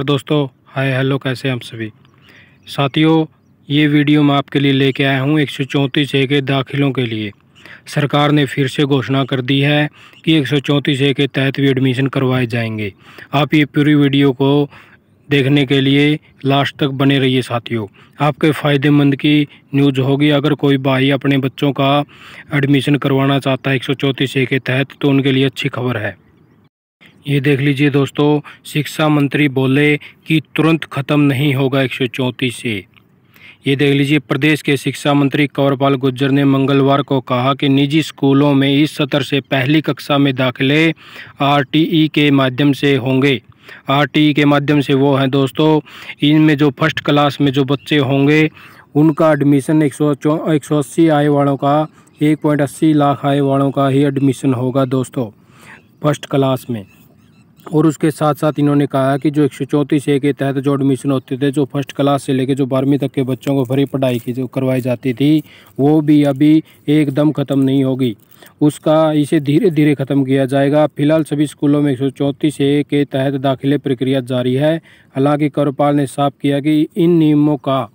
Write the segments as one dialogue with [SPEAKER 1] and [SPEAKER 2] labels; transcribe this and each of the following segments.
[SPEAKER 1] नमस्कार दोस्तों hi hello कैसे हम सभी साथियों ये वीडियो मैं आपके लिए लेके आया हूँ एक सौ चौंतीस ए के दाखिलों के लिए सरकार ने फिर से घोषणा कर दी है कि एक सौ चौंतीस ए के तहत भी एडमिशन करवाए जाएंगे आप ये पूरी वीडियो को देखने के लिए लास्ट तक बने रहिए साथियों आपके फ़ायदेमंद की न्यूज़ होगी अगर कोई भाई अपने बच्चों का एडमिशन करवाना चाहता है एक सौ चौंतीस ए के तहत तो उनके लिए अच्छी खबर है ये देख लीजिए दोस्तों शिक्षा मंत्री बोले कि तुरंत ख़त्म नहीं होगा एक से ये देख लीजिए प्रदेश के शिक्षा मंत्री कंवरपाल गुज्जर ने मंगलवार को कहा कि निजी स्कूलों में इस सत्र से पहली कक्षा में दाखिले आरटीई के माध्यम से होंगे आरटीई के माध्यम से वो हैं दोस्तों इनमें जो फर्स्ट क्लास में जो बच्चे होंगे उनका एडमिशन एक सौ एक सौ अस्सी आय वालों का एक पॉइंट अस्सी लाख आय वालों का ही एडमिशन होगा दोस्तों फर्स्ट क्लास में और उसके साथ साथ इन्होंने कहा कि जो एक सौ चौंतीस ए के तहत जो एडमिशन होते थे जो फर्स्ट क्लास से लेकर जो बारहवीं तक के बच्चों को फ्री पढ़ाई की जो करवाई जाती थी वो भी अभी एकदम ख़त्म नहीं होगी उसका इसे धीरे धीरे ख़त्म किया जाएगा फिलहाल सभी स्कूलों में एक सौ चौंतीस ए के तहत दाखिले प्रक्रिया जारी है हालाँकि कौरपाल ने साफ किया कि इन नियमों का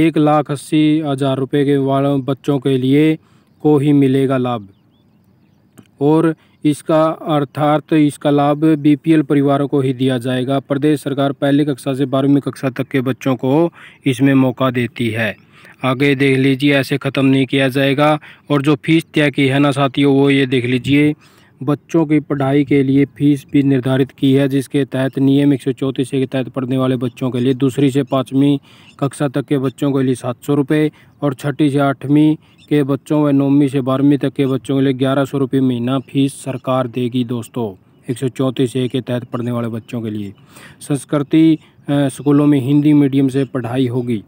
[SPEAKER 1] एक लाख अस्सी हज़ार रुपये के वालों बच्चों के लिए को ही मिलेगा लाभ और इसका अर्थात इसका लाभ बीपीएल परिवारों को ही दिया जाएगा प्रदेश सरकार पहली कक्षा से बारहवीं कक्षा तक के बच्चों को इसमें मौका देती है आगे देख लीजिए ऐसे ख़त्म नहीं किया जाएगा और जो फीस तय की है ना साथियों वो ये देख लीजिए बच्चों की पढ़ाई के लिए फ़ीस भी निर्धारित की है जिसके तहत नियम एक सौ चौंतीस के तहत पढ़ने वाले बच्चों के लिए दूसरी से पाँचवीं कक्षा तक के बच्चों के लिए सात सौ रुपये और छठी से आठवीं के बच्चों व नौवीं से बारहवीं तक के बच्चों के लिए ग्यारह सौ रुपये महीना फीस सरकार देगी दोस्तों एक सौ चौंतीस ए के तहत पढ़ने वाले बच्चों के लिए संस्कृति स्कूलों में हिंदी मीडियम से पढ़ाई होगी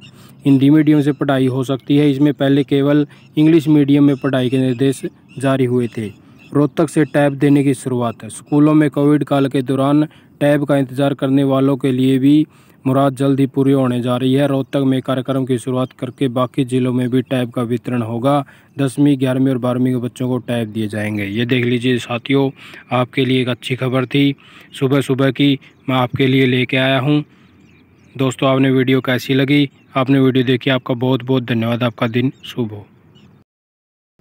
[SPEAKER 1] हिंदी मीडियम से पढ़ाई हो सकती है इसमें पहले केवल इंग्लिश मीडियम में पढ़ाई के निर्देश जारी हुए थे रोहतक से टैब देने की शुरुआत है स्कूलों में कोविड काल के दौरान टैब का इंतजार करने वालों के लिए भी मुराद जल्द ही पूरी होने जा रही है रोहतक में कार्यक्रम की शुरुआत करके बाकी जिलों में भी टैब का वितरण होगा दसवीं ग्यारहवीं और बारहवीं के बच्चों को टैब दिए जाएंगे ये देख लीजिए साथियों आपके लिए एक अच्छी खबर थी सुबह सुबह की मैं आपके लिए लेके आया हूँ दोस्तों आपने वीडियो कैसी लगी आपने वीडियो देखी आपका बहुत बहुत धन्यवाद आपका दिन शुभ हो